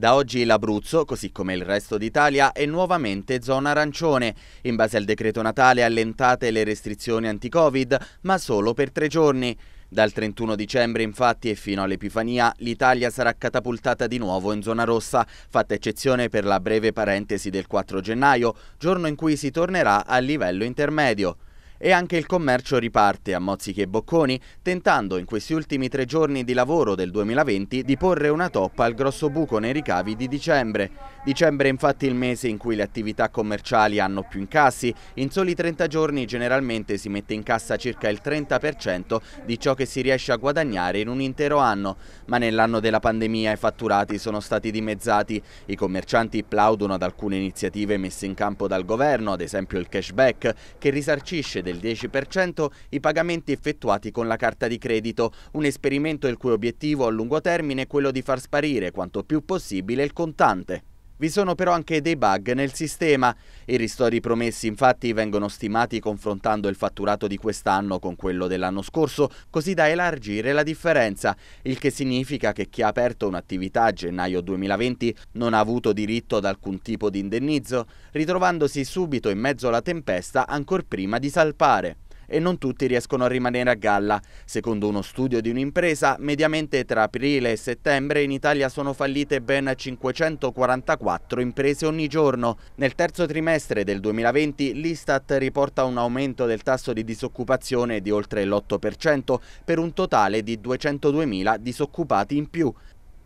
Da oggi l'Abruzzo, così come il resto d'Italia, è nuovamente zona arancione. In base al decreto Natale allentate le restrizioni anti-Covid, ma solo per tre giorni. Dal 31 dicembre infatti e fino all'Epifania l'Italia sarà catapultata di nuovo in zona rossa, fatta eccezione per la breve parentesi del 4 gennaio, giorno in cui si tornerà al livello intermedio. E anche il commercio riparte a mozziche e Bocconi, tentando in questi ultimi tre giorni di lavoro del 2020 di porre una toppa al grosso buco nei ricavi di dicembre. Dicembre è infatti il mese in cui le attività commerciali hanno più incassi, in soli 30 giorni generalmente si mette in cassa circa il 30% di ciò che si riesce a guadagnare in un intero anno, ma nell'anno della pandemia i fatturati sono stati dimezzati. I commercianti plaudono ad alcune iniziative messe in campo dal governo, ad esempio il cashback, che risarcisce del 10% i pagamenti effettuati con la carta di credito, un esperimento il cui obiettivo a lungo termine è quello di far sparire quanto più possibile il contante. Vi sono però anche dei bug nel sistema. I ristori promessi infatti vengono stimati confrontando il fatturato di quest'anno con quello dell'anno scorso, così da elargire la differenza, il che significa che chi ha aperto un'attività a gennaio 2020 non ha avuto diritto ad alcun tipo di indennizzo, ritrovandosi subito in mezzo alla tempesta ancor prima di salpare e non tutti riescono a rimanere a galla. Secondo uno studio di un'impresa, mediamente tra aprile e settembre in Italia sono fallite ben 544 imprese ogni giorno. Nel terzo trimestre del 2020 l'Istat riporta un aumento del tasso di disoccupazione di oltre l'8% per un totale di 202.000 disoccupati in più.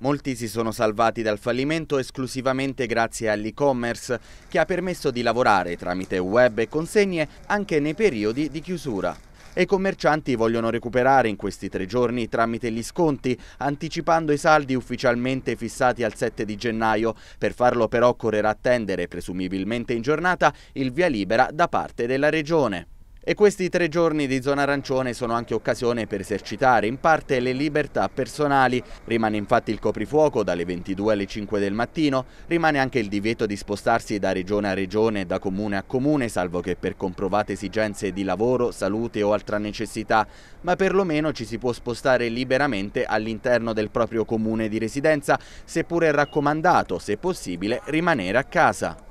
Molti si sono salvati dal fallimento esclusivamente grazie all'e-commerce, che ha permesso di lavorare tramite web e consegne anche nei periodi di chiusura. E i commercianti vogliono recuperare in questi tre giorni tramite gli sconti, anticipando i saldi ufficialmente fissati al 7 di gennaio. Per farlo però occorrerà attendere, presumibilmente in giornata, il via libera da parte della Regione. E questi tre giorni di zona arancione sono anche occasione per esercitare in parte le libertà personali. Rimane infatti il coprifuoco dalle 22 alle 5 del mattino, rimane anche il divieto di spostarsi da regione a regione, da comune a comune, salvo che per comprovate esigenze di lavoro, salute o altra necessità, ma perlomeno ci si può spostare liberamente all'interno del proprio comune di residenza, seppure raccomandato, se possibile, rimanere a casa.